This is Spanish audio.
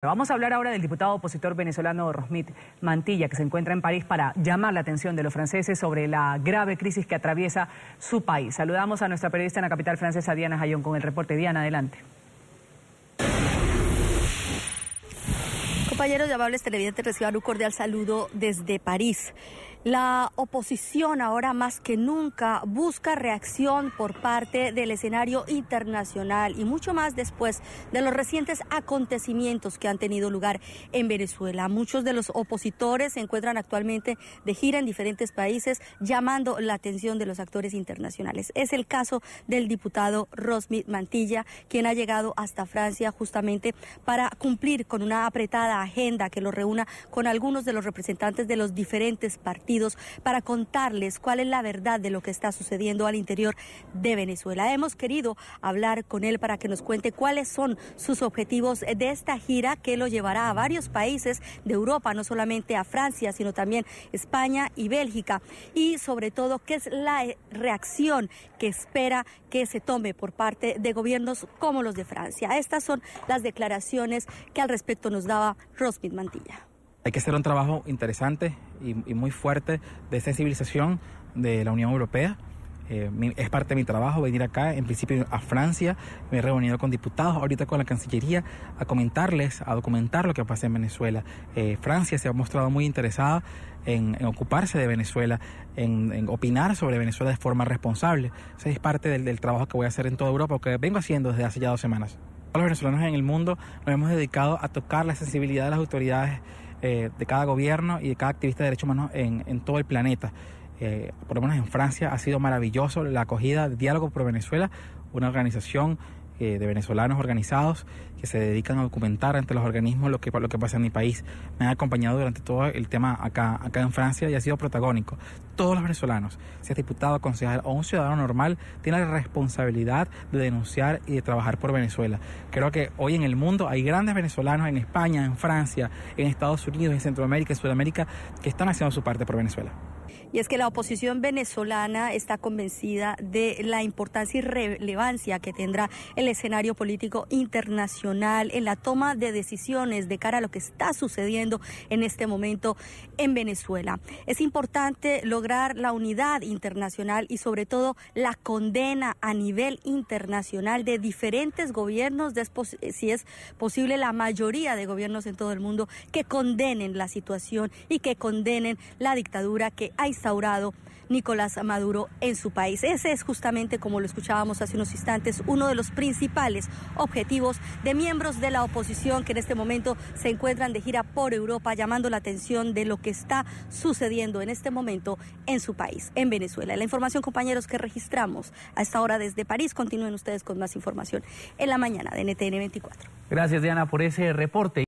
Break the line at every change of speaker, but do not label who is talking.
Vamos a hablar ahora del diputado opositor venezolano Rosmit Mantilla, que se encuentra en París para llamar la atención de los franceses sobre la grave crisis que atraviesa su país. Saludamos a nuestra periodista en la capital francesa, Diana Jayón, con el reporte. Diana, adelante.
Compañeros de Amables Televidentes, reciban un cordial saludo desde París. La oposición ahora más que nunca busca reacción por parte del escenario internacional y mucho más después de los recientes acontecimientos que han tenido lugar en Venezuela. Muchos de los opositores se encuentran actualmente de gira en diferentes países llamando la atención de los actores internacionales. Es el caso del diputado Rosmith Mantilla, quien ha llegado hasta Francia justamente para cumplir con una apretada agenda que lo reúna con algunos de los representantes de los diferentes partidos para contarles cuál es la verdad de lo que está sucediendo al interior de Venezuela. Hemos querido hablar con él para que nos cuente cuáles son sus objetivos de esta gira que lo llevará a varios países de Europa, no solamente a Francia, sino también España y Bélgica. Y sobre todo, qué es la reacción que espera que se tome por parte de gobiernos como los de Francia. Estas son las declaraciones que al respecto nos daba Mantilla.
Hay que hacer un trabajo interesante y, muy fuerte de sensibilización de la Unión Europea. Eh, es parte de mi trabajo venir acá, en principio a Francia, me he reunido con diputados, ahorita con la Cancillería, a comentarles, a documentar lo que pasa en Venezuela. Eh, Francia se ha mostrado muy interesada en, ocuparse de Venezuela, en, opinar sobre Venezuela de forma responsable. es parte del, del trabajo que voy a hacer en toda Europa, que vengo haciendo desde hace ya dos semanas los venezolanos en el mundo nos hemos dedicado a tocar la sensibilidad de las autoridades eh, de cada gobierno y de cada activista de derechos humanos en, todo el planeta. Eh, por lo menos en Francia ha sido maravilloso la acogida de Diálogo por Venezuela, una organización eh, de venezolanos organizados que se dedican a documentar ante los organismos lo que, pasa en mi país. Me ha acompañado durante todo el tema acá, acá en Francia y ha sido protagónico todos los venezolanos, sea diputado, concejal o un ciudadano normal, tiene la responsabilidad de denunciar y de trabajar por Venezuela. Creo que hoy en el mundo hay grandes venezolanos en España, en Francia, en Estados Unidos, en Centroamérica, en Sudamérica, que están haciendo su parte por Venezuela
y es que la oposición venezolana está convencida de la importancia y relevancia que tendrá el escenario político internacional en la toma de decisiones de cara a lo que está sucediendo en este momento en Venezuela. Es importante lograr la unidad internacional y sobre todo la condena a nivel internacional de diferentes gobiernos, si es posible la mayoría de gobiernos en todo el mundo, que condenen la situación y que condenen la dictadura que ha instaurado Nicolás Maduro en su país. Ese es justamente, como lo escuchábamos hace unos instantes, uno de los principales objetivos de miembros de la oposición que en este momento se encuentran de gira por Europa, llamando la atención de lo que está sucediendo en este momento en su país, en Venezuela. La información, compañeros, que registramos a esta hora desde París, continúen ustedes con más información en la mañana de NTN 24.
Gracias, Diana, por ese reporte.